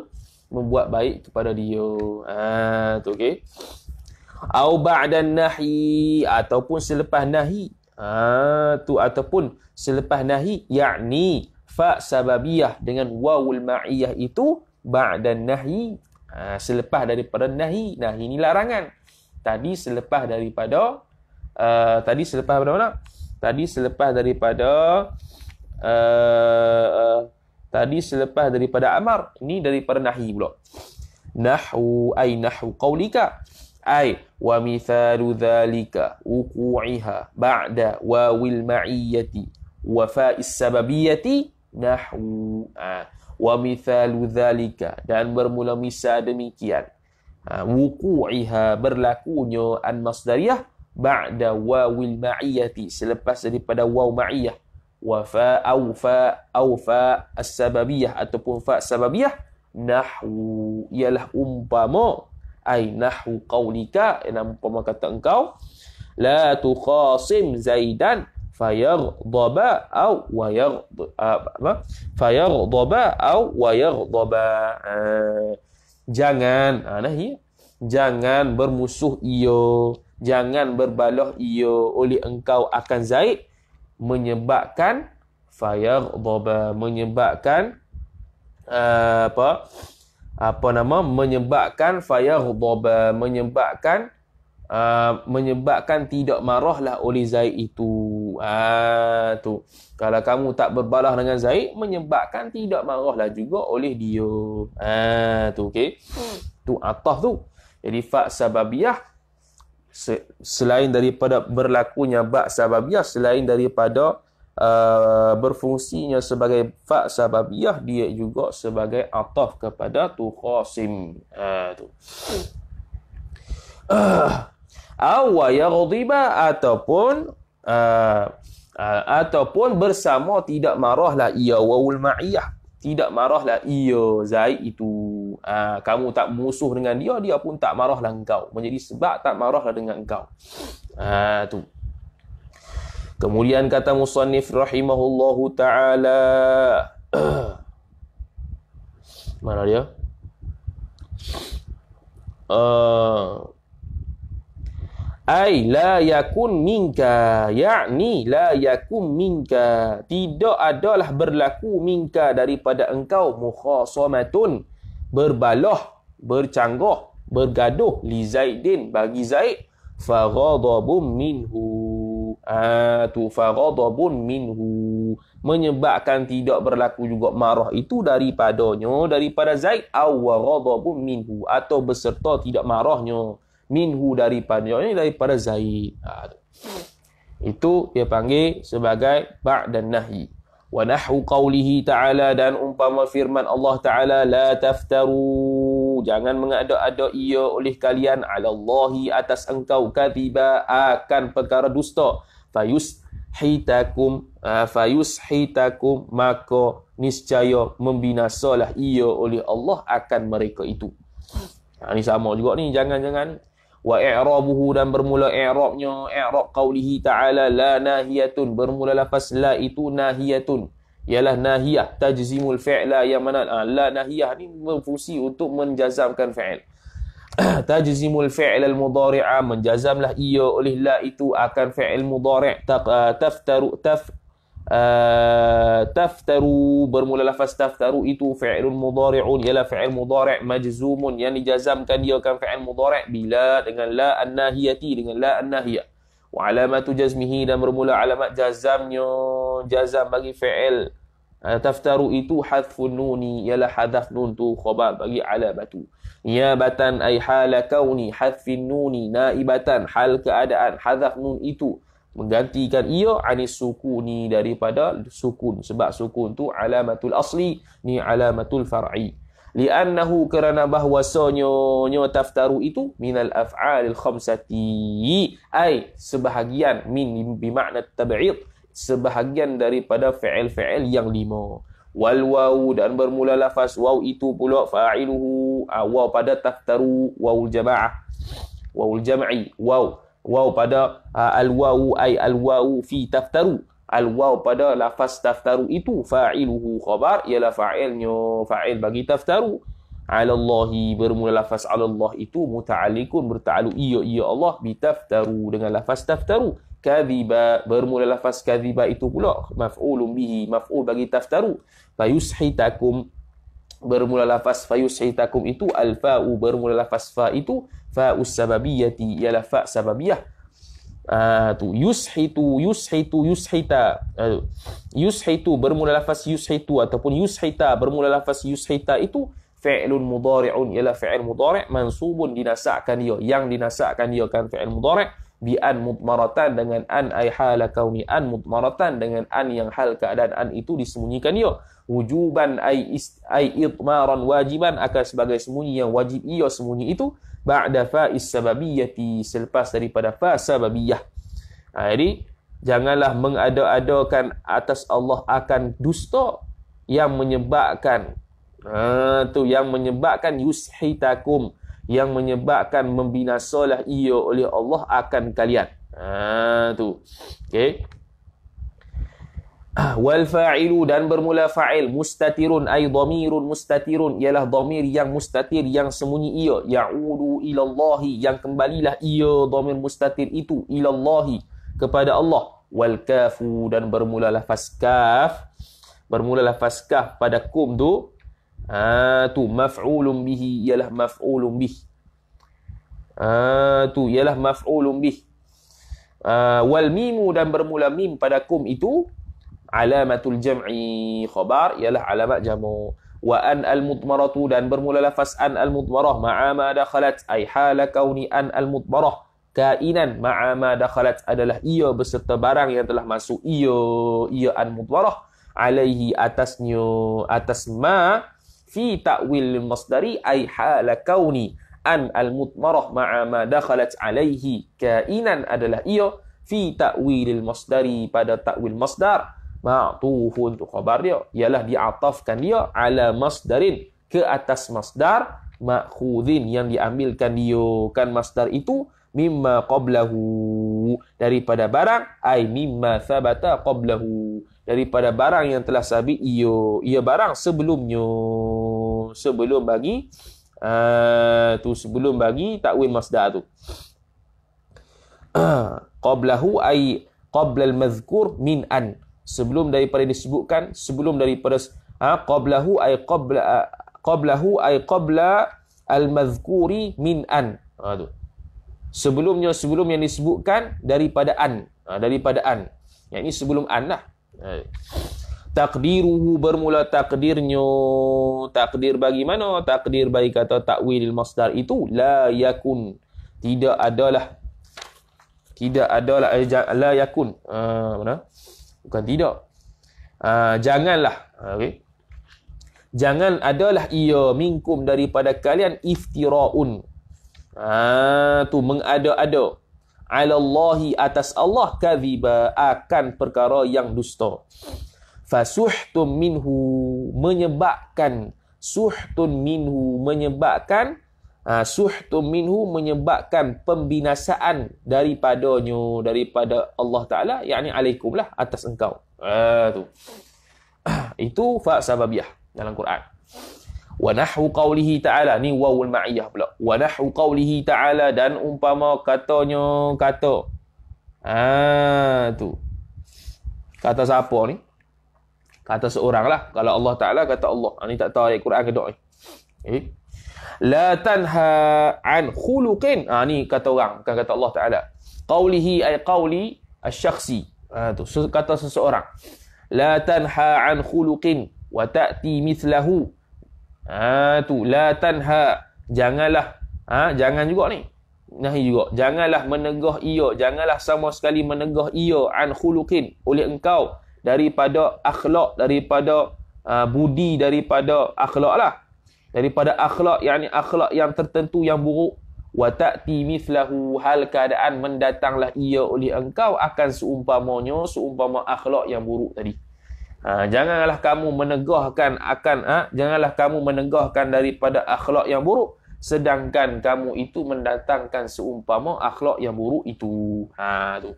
Speaker 1: membuat baik kepada dia. Ah, tu okey au ba'dan nahi ataupun selepas nahi ha tu ataupun selepas nahi yakni fa sababiyah dengan wawul ma'iyah itu ba'dan nahi ha, selepas daripada nahi nahi ni larangan tadi selepas daripada uh, tadi selepas daripada mana tadi selepas daripada uh, uh, tadi selepas daripada amar ni daripada nahi pula Nahu ai nahwu qaulika أي ومثال ذلك وقوعها بعد واو المعية وفاء السببية نحو ومثال ذلك dan bermula misal demikian ha, wuku'iha berlakunya an masdariyah ba'da wawil ma'iyati selepas daripada waw ma'iyah wa fa aw fa aw fa as-sababiyah ataupun fa sababiyah nahwu ialah umpama ay nahu qawlika yang eh, umpama kata engkau la tuqasim zaidan fayar daba wa yaghd ah, apa fayaghdaba aw wa yaghdaba ah, jangan ha, nah ya. jangan bermusuh ia jangan berbaloh ia oleh engkau akan zaid menyebabkan fayar daba, menyebabkan uh, apa apa nama menyebabkan fayaghdaba menyebabkan uh, menyebabkan tidak marahlah oleh Zaid itu. Ah tu. Kalau kamu tak berbalah dengan Zaid menyebabkan tidak marahlah juga oleh dia. Ah tu okey. Hmm. Tu atah tu. Jadi fa sababiyah selain daripada berlakunya bab sababiyah selain daripada uh, berfungsinya sebagai fa' sababiyah dia juga sebagai ataf kepada tu khasim uh, ah, tu ah, awa yaghdiba ataupun uh, uh, ataupun bersama tidak marahlah ia waul ma'iyah tidak marahlah ia Zaid itu uh, kamu tak musuh dengan dia dia pun tak marahlah engkau menjadi sebab tak marahlah dengan engkau uh, tu Kemudian kata Musannif rahimahullahu ta'ala. Mana dia? Uh, Ai la yakun minka yakni la yakun minka tidak adalah berlaku minka daripada engkau mukhasamatun berbaloh bercanggah bergaduh li Zaidin bagi Zaid faghadabum minhu atu ha, faghadabun minhu menyebabkan tidak berlaku juga marah itu daripadanya daripada zaid aw waghadabun minhu atau beserta tidak marahnya minhu daripadanya daripada zaid ha, itu dia panggil sebagai ba'd dan nahi wa nahwu qawlihi ta'ala dan umpama firman Allah ta'ala la taftaru jangan mengada-ada ia oleh kalian alallahi atas engkau kadhiba akan perkara dusta fayus hitakum ah, fayus hitakum maka niscaya membinasalah ia oleh Allah akan mereka itu ha, ni sama juga ni jangan-jangan wa i'rabuhu dan bermula i'rabnya i'rab qaulihi ta'ala la nahiyatun bermula lafaz la itu nahiyatun ialah nahiyah tajzimul fi'la yang mana ha, la nahiyah ni berfungsi untuk menjazamkan fi'il tajzimul fi'il al mudari'a menjazamlah ia oleh la itu akan fi'il mudari' taf, uh, taftaru taf uh, taftaru bermula lafaz taftaru itu fi'ilun mudari'un ialah fi'il mudari' majzumun yang dijazamkan dia akan fi'il mudari' bila dengan la an-nahiyati dengan la an-nahiyah wa alamatu jazmihi dan bermula alamat jazamnya jazam bagi fi'il uh, taftaru itu hadfun nuni ialah hadaf nun tu khabar bagi alabatu niabatan ay hala kauni hadfin nuni naibatan hal keadaan hadaf nun itu menggantikan ia anis suku ni daripada sukun sebab sukun tu alamatul asli ni alamatul far'i li'annahu kerana bahwasanya nya taftaru itu minal af'alil khamsati ay, sebahagian min bi makna sebahagian daripada fi'il-fi'il yang lima. Wal waw dan bermula lafaz waw itu pula fa'iluhu. Ah, waw pada taftaru wawul jama'ah. Wawul jama'i. Waw. Waw pada ah, al-waw ay al-waw fi taftaru. Al-waw pada lafaz taftaru itu fa'iluhu khabar. Ialah fa'ilnya fa'il bagi taftaru. Alallahi bermula lafaz alallah itu muta'alikun bertaluk iya iya Allah bitaftaru dengan lafaz taftaru kadhiba bermula lafaz kadhiba itu pula maf'ulun bihi maf'ul bagi taftaru fayushitakum bermula lafaz fayushitakum itu alfa'u bermula lafaz fa itu fa fa'us sababiyati ialah fa sababiyah Uh, tu yushitu yushitu yushita ah, uh, yushitu bermula lafaz yushitu ataupun yushita bermula lafaz yushita itu fi'lun mudhari'un ialah fi'il mudhari' mansubun dinasakkan dia yang dinasakkan dia kan fi'il mudhari' bi an mutmaratan dengan an ay hala kauni an mutmaratan dengan an yang hal keadaan an itu disembunyikan ia wujuban ay ist, ay itmaran wajiban akan sebagai sembunyi yang wajib ia sembunyi itu ba'da fa sababiyati selepas daripada fa sababiyah ha, jadi janganlah mengada-adakan atas Allah akan dusta yang menyebabkan ha, tu yang menyebabkan yushitakum yang menyebabkan membinasalah ia oleh Allah akan kalian. Ha tu. Okey. Ah, wal fa'ilu dan bermula fa'il mustatirun ay dhamirun mustatirun ialah dhamir yang mustatir yang sembunyi ia ya'udu ila Allah yang kembalilah ia dhamir mustatir itu ila Allah kepada Allah wal kafu dan bermula lafaz kaf bermula lafaz kaf pada kum tu Ha, tu maf'ulun bihi ialah maf'ulun bih. Ha, tu ialah maf'ulun bih. Ha, wal mimu dan bermula mim pada kum itu alamatul jam'i khabar ialah alamat jamu' wa an al mutmaratu dan bermula lafaz an al mutmarah ma'a ma dakhalat ay hal kauni an al mutmarah kainan ma'a ma dakhalat adalah ia beserta barang yang telah masuk ia ia an mutmarah alaihi atasnya atas ma' fi ta'wil masdari ay hal kauni an al mutmarah ma'a ma dakhalat alaihi kainan adalah ia fi ta'wil al masdari pada ta'wil masdar ma'tufun tu khabar dia ialah diatafkan dia ala masdarin ke atas masdar ma'khudhin yang diambilkan dia kan masdar itu mimma qablahu daripada barang ai mimma thabata qablahu daripada barang yang telah sabi iyo ia barang sebelumnya sebelum bagi uh, tu sebelum bagi takwil masdar tu qablahu ay qabla al mazkur min an sebelum daripada disebutkan sebelum daripada ha, qablahu ay qabla uh, qablahu ay qabla al mazkuri min an ha, tu sebelumnya sebelum yang disebutkan daripada an ha, daripada an yang ini sebelum an lah Eh. Takdiruhu bermula takdirnya. Takdir bagi mana? Takdir bagi kata takwil masdar itu. La yakun. Tidak adalah. Tidak adalah. Eh, la yakun. Uh, mana? Bukan tidak. Uh, janganlah. Ah, okay. Jangan adalah ia minkum daripada kalian iftira'un. Ah tu mengada-ada alallahi atas Allah kadhiba akan perkara yang dusta fasuhtum minhu menyebabkan suhtun minhu menyebabkan uh, ha, suhtum minhu menyebabkan pembinasaan daripadanya daripada Allah taala yakni alaikum lah atas engkau uh, tu itu fa sababiyah dalam Quran wa nahwu qawlihi ta'ala ni wawul ma'iyah pula wa nahwu qawlihi ta'ala dan umpama katanya kata ah tu kata siapa ni kata seorang lah kalau Allah Ta'ala kata Allah ha, ni tak tahu ayat Quran ke tak eh la tanha an khuluqin ah ni kata orang kan kata Allah Ta'ala qawlihi ay qawli asyaksi ah tu kata seseorang la tanha an khuluqin wa ta'ti mithlahu Ha tu la tanha janganlah ha jangan juga ni nahi juga janganlah menegah ia janganlah sama sekali menegah ia an khuluqin oleh engkau daripada akhlak daripada uh, budi daripada akhlak lah daripada akhlak yakni akhlak yang tertentu yang buruk wa ta'ti mithlahu hal keadaan mendatanglah ia oleh engkau akan seumpamanya seumpama akhlak yang buruk tadi Ha, janganlah kamu menegahkan akan ha, janganlah kamu menegahkan daripada akhlak yang buruk sedangkan kamu itu mendatangkan seumpama akhlak yang buruk itu. Ha tu.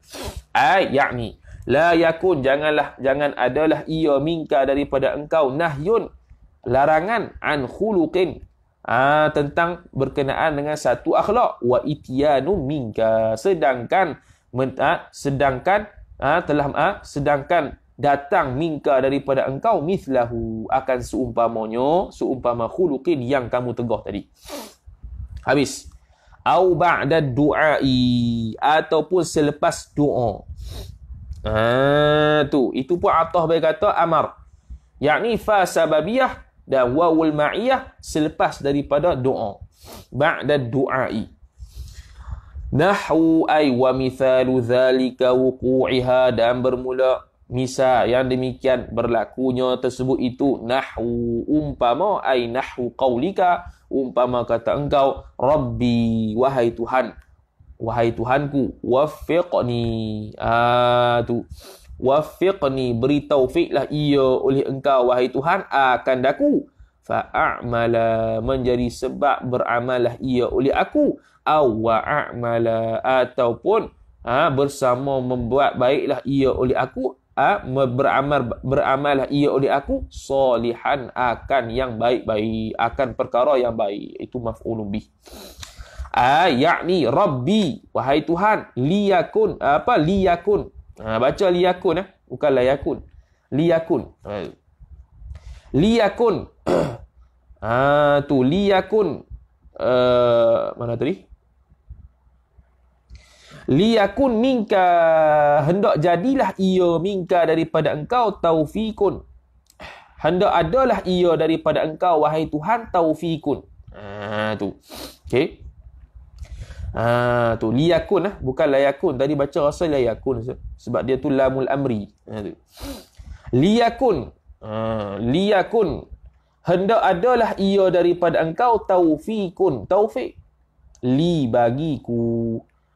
Speaker 1: Ai yakni la yakun janganlah jangan adalah ia mingka daripada engkau nahyun larangan an khuluqin ha, tentang berkenaan dengan satu akhlak wa itiyanu mingka sedangkan ha, sedangkan ha, telah ha, sedangkan datang minka daripada engkau mislahu akan seumpamanya seumpama khuluqin yang kamu tegah tadi habis au ba'da du'ai ataupun selepas doa ha tu itu pun atah bagi kata amar yakni fa sababiyah dan wawul ma'iyah selepas daripada doa ba'da du'ai nahwu ay wa mithalu zalika wuqu'iha dan bermula misal yang demikian berlakunya tersebut itu nahwu umpama ai nahwu qaulika umpama kata engkau rabbi wahai tuhan wahai tuhanku waffiqni ah tu waffiqni beri taufiklah ia oleh engkau wahai tuhan akan daku fa'amala menjadi sebab beramalah ia oleh aku awa'amala ataupun ha, bersama membuat baiklah ia oleh aku ha, beramal beramal ia oleh aku solihan akan yang baik-baik akan perkara yang baik itu maf'ulun bih ah ha, yakni rabbi wahai tuhan liyakun ah, apa liyakun ha, baca liyakun eh ha? bukan layakun liyakun ha. liyakun ah ha, tu liyakun uh, mana tadi liyakun minka hendak jadilah ia minka daripada engkau taufikun hendak adalah ia daripada engkau wahai Tuhan taufikun ha tu okey ha tu liyakun lah bukan layakun tadi baca rasa layakun sebab dia tu lamul amri ha tu liyakun ha liyakun hendak adalah ia daripada engkau taufikun taufik li bagiku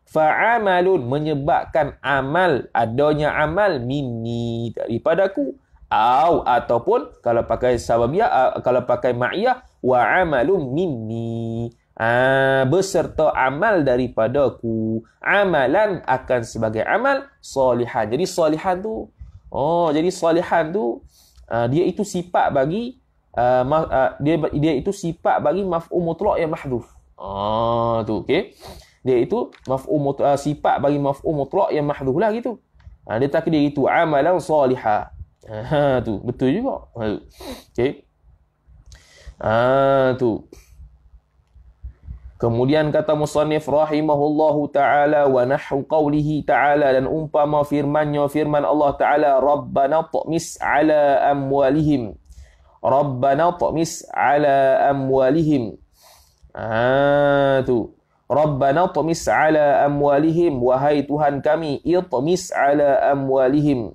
Speaker 1: fa'amalun menyebabkan amal adanya amal minni daripadaku aw ataupun kalau pakai sababiah uh, kalau pakai ma'iyah wa amalun minni ah beserta amal daripadaku amalan akan sebagai amal solihan jadi solihan tu oh jadi solihan tu ah, dia itu sifat bagi ah, ah, dia dia itu sifat bagi maf'ul mutlak yang mahdhuf ah tu okey dia itu maf'um ah, sifat bagi maf'um mutlak yang mahdhuh lah gitu. Ha, dia takdir itu amalan salihah. Ha, tu betul juga. Ha, tu. Okay. Ha, tu. Kemudian kata musannif rahimahullahu taala wa nahu qawlihi taala dan umpama firman-Nya firman Allah taala rabbana tamis ala amwalihim. Rabbana tamis ala amwalihim. Ha, tu. Rabbana tumis ala amwalihim wahai Tuhan kami itmis ala amwalihim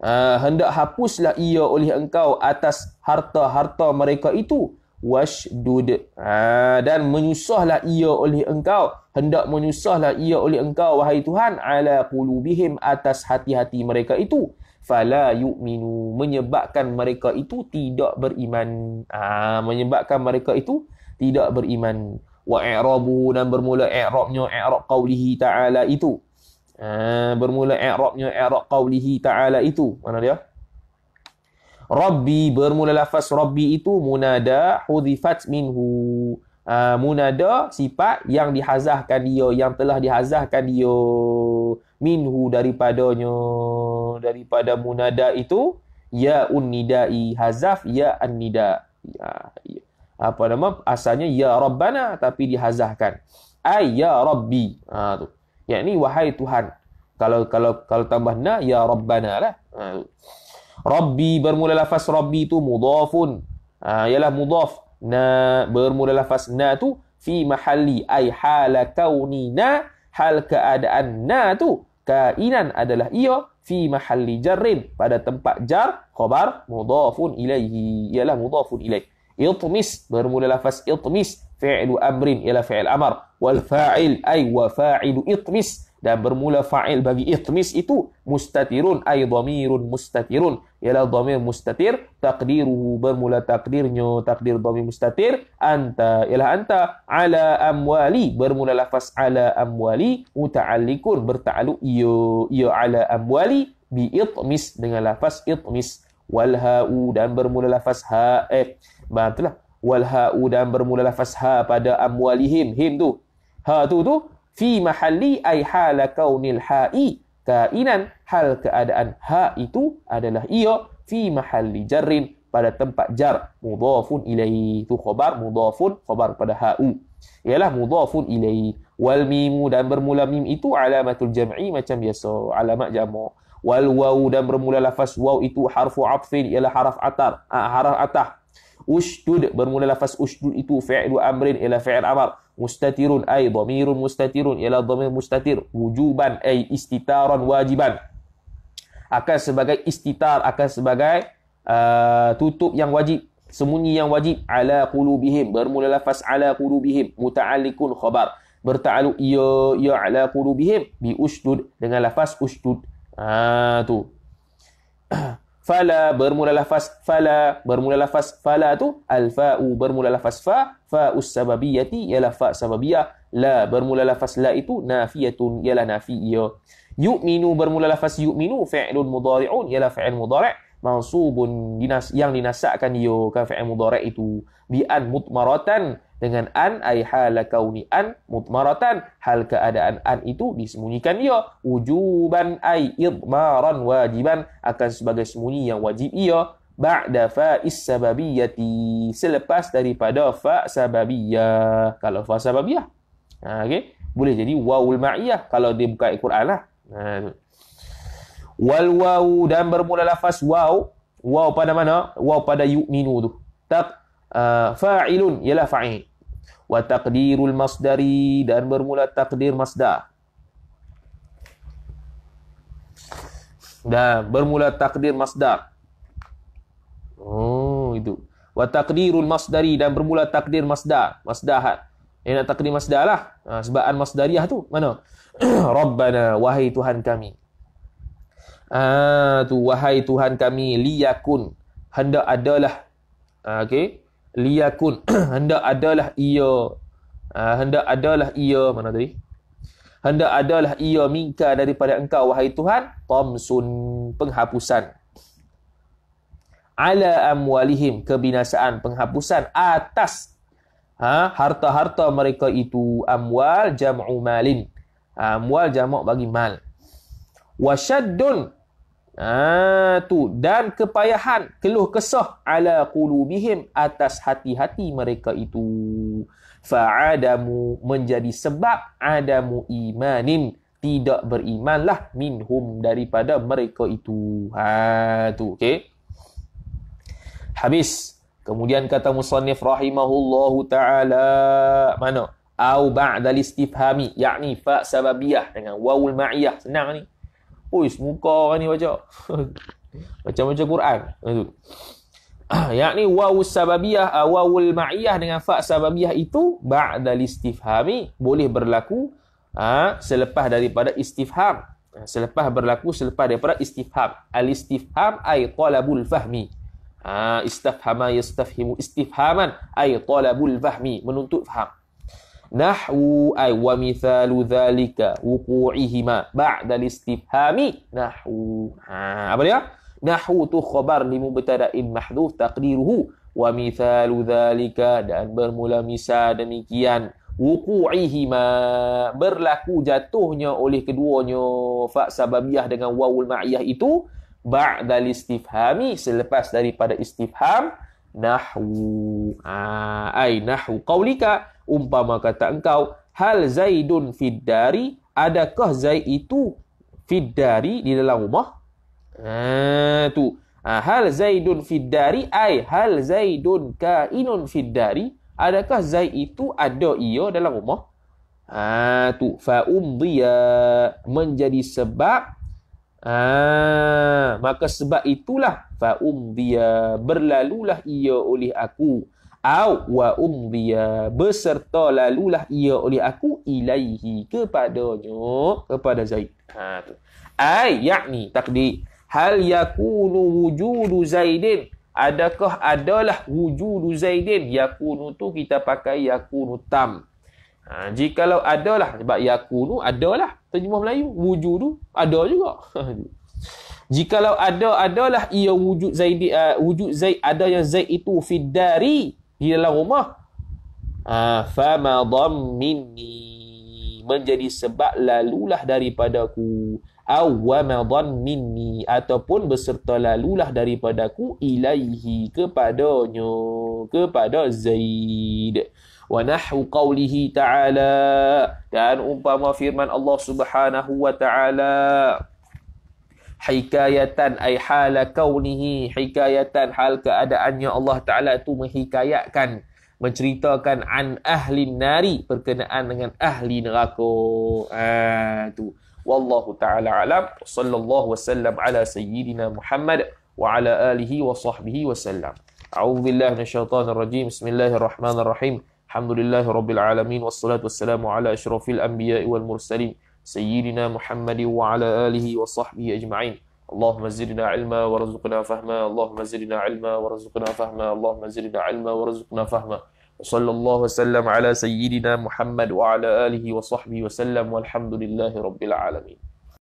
Speaker 1: uh, hendak hapuslah ia oleh engkau atas harta-harta mereka itu washdud uh, dan menyusahlah ia oleh engkau hendak menyusahlah ia oleh engkau wahai Tuhan ala qulubihim atas hati-hati mereka itu fala yu'minu menyebabkan mereka itu tidak beriman uh, menyebabkan mereka itu tidak beriman wa i'rabuhu dan bermula i'rabnya i'rab qawlihi ta'ala itu. Ha, bermula i'rabnya i'rab qawlihi ta'ala itu. Mana dia? Rabbi bermula lafaz Rabbi itu munada Hudifat minhu. Ha, munada sifat yang dihazahkan dia, yang telah dihazahkan dia minhu daripadanya daripada munada itu ya unnidai hazaf ya annida ya apa nama asalnya ya rabbana tapi dihazahkan ay ya rabbi ha tu yakni wahai tuhan kalau kalau kalau tambah na ya rabbana lah ha, rabbi bermula lafaz rabbi tu mudhafun ha ialah mudhaf na bermula lafaz na tu fi mahalli ay hala kaunina hal keadaan na tu kainan adalah ia fi mahalli jarrin pada tempat jar khabar mudhafun ilaihi ialah mudhafun ilaihi Iltmis bermula lafaz iltmis fi'lu amrin ialah fi'il amar wal fa'il ay wa fa'ilu I'tmis dan bermula fa'il bagi I'tmis itu mustatirun ay dhamirun mustatirun ialah dhamir mustatir taqdiruhu bermula takdirnya takdir dhamir mustatir anta ialah anta ala amwali bermula lafaz ala amwali muta'allikun bertaluk ya ya ala amwali bi I'tmis dengan lafaz I'tmis wal ha'u dan bermula lafaz ha'e eh. Bah itulah wal ha, dan bermula lafaz ha pada amwalihim him tu. Ha tu tu fi mahali ai hal kaunil ha'i kainan hal keadaan ha itu adalah ia fi mahali jarrin pada tempat jar mudhafun ilaihi tu khabar mudhafun khabar pada ha'u ialah mudhafun ilaihi wal mimu dan bermula mim itu alamatul jam'i macam biasa alamat jamak wal wau dan bermula lafaz wau itu harfu 'athfin ialah harf atar ah, harf atah Ushtud bermula lafaz ushtud itu fi'lu amrin ila fi'l amar. Mustatirun ay dhamirun mustatirun ila dhamir mustatir. Wujuban ay istitaran wajiban. Akan sebagai istitar, akan sebagai uh, tutup yang wajib. Sembunyi yang wajib. Ala qulubihim. Bermula lafaz ala qulubihim. Muta'alikun khabar. bertalu ya, ya ala qulubihim. Bi ushtud. Dengan lafaz ushtud. Ah ha, tu. fala bermula lafaz fala bermula lafaz fala tu al u bermula lafaz fa fa fa'us sababiyati ialah fa sababiyah la bermula lafaz la itu nafiyatun ialah nafi'iyah yu'minu bermula lafaz yu'minu fi'lun mudari'un ialah fi'il mudari' mansubun dinas yang dinasakkan yo ka fi'il mudari' itu bi an mutmaratan dengan an ai hal kauni an mutmaratan hal keadaan an itu disembunyikan dia wujuban ai idmaran wajiban akan sebagai sembunyi yang wajib ia ba'da fa sababiyati selepas daripada fa sababiyah kalau fa sababiyah ha, okey boleh jadi wawul ma'iyah kalau dia buka al-Quran lah. ha, wal waw dan bermula lafaz waw waw pada mana waw pada yu'minu tu tak Ah, fa'ilun ialah fa'il. Wa taqdirul masdari dan bermula takdir masdar. Dan bermula takdir masdar. Oh, itu. Wa taqdirul masdari dan bermula takdir masdar. Masdahat. Eh, nak takdir masdar lah. Ha, sebab al-masdariah tu. Mana? Rabbana, wahai Tuhan kami. Ah, tu, wahai Tuhan kami. Liyakun. Hendak adalah. Ah, ha, okay liyakun hendak adalah ia uh, hendak adalah ia mana tadi hendak adalah ia mingka daripada engkau wahai Tuhan tamsun penghapusan ala amwalihim kebinasaan penghapusan atas ha, harta-harta mereka itu amwal jam'u malin ha, amwal jamak bagi mal wasyaddun Ah tu dan kepayahan keluh kesah ala qulubihim atas hati-hati mereka itu fa'adamu menjadi sebab adamu imanin tidak berimanlah minhum daripada mereka itu ha tu okey habis kemudian kata musannif rahimahullahu taala mana au ba'dal istifhami yakni fa sababiyah dengan wawul ma'iyah senang ni Ui, muka orang ni baca. Macam-macam Quran. Yang ni wawu sababiyah awawul ah, ma'iyah dengan fa' sababiyah itu ba'da istifhami boleh berlaku ah, selepas daripada istifham. Ah, selepas berlaku selepas daripada istifham. Al-istifham ay talabul fahmi. Ah, istafhama yastafhimu istifhaman ay talabul fahmi. Menuntut faham nahwu ay wa mithalu dhalika wuqu'ihima ba'dal istifhami nahwu ha, apa dia nahwu tu khabar li mubtada'in mahdhuf taqdiruhu wa mithalu dhalika dan bermula misal demikian wuqu'ihima berlaku jatuhnya oleh keduanya fa sababiyah dengan wawul ma'iyah itu ba'dal istifhami selepas daripada istifham nahwu ha, ay nahwu qawlika umpama kata engkau hal zaidun fid dari adakah zaid itu fid dari di dalam rumah ha tu ha, hal zaidun fid dari ai hal zaidun kainun dari adakah zaid itu ada ia dalam rumah ha tu fa umdiya menjadi sebab ha maka sebab itulah fa umdiya berlalulah ia oleh aku Au wa umdiya beserta lalulah ia oleh aku ilaihi kepadanya kepada Zaid. Ha tu. Ai yakni takdir hal yakunu wujudu Zaidin adakah adalah wujudu Zaidin yakunu tu kita pakai yakunu tam. Ha jikalau adalah sebab yakunu adalah terjemah Melayu wujudu ada juga. jikalau ada adalah ia wujud Zaid uh, wujud Zaid ada yang Zaid itu fidari di dalam rumah. Ah, fama dham minni menjadi sebab lalulah daripadaku awamadhan minni ataupun beserta lalulah daripadaku ilaihi kepadanya kepada Zaid wa nahu qawlihi ta'ala dan umpama firman Allah subhanahu wa ta'ala hikayatan ay hala kaunihi hikayatan hal keadaannya Allah Taala tu menghikayatkan menceritakan an ahli nari berkenaan dengan ahli neraka ha, tu wallahu taala alam sallallahu wasallam ala sayyidina Muhammad wa ala alihi wa sahbihi wasallam A'udhu billahi minasyaitanir rajim bismillahirrahmanirrahim alhamdulillahi wassalatu wassalamu ala asyrafil anbiya'i wal mursalin سيدنا محمد وعلى آله وصحبه أجمعين اللهم زدنا علما وارزقنا فهما اللهم زدنا علما وارزقنا فهما اللهم زدنا علما وارزقنا فهما وصلى الله وسلم على سيدنا محمد وعلى آله وصحبه وسلم والحمد لله رب العالمين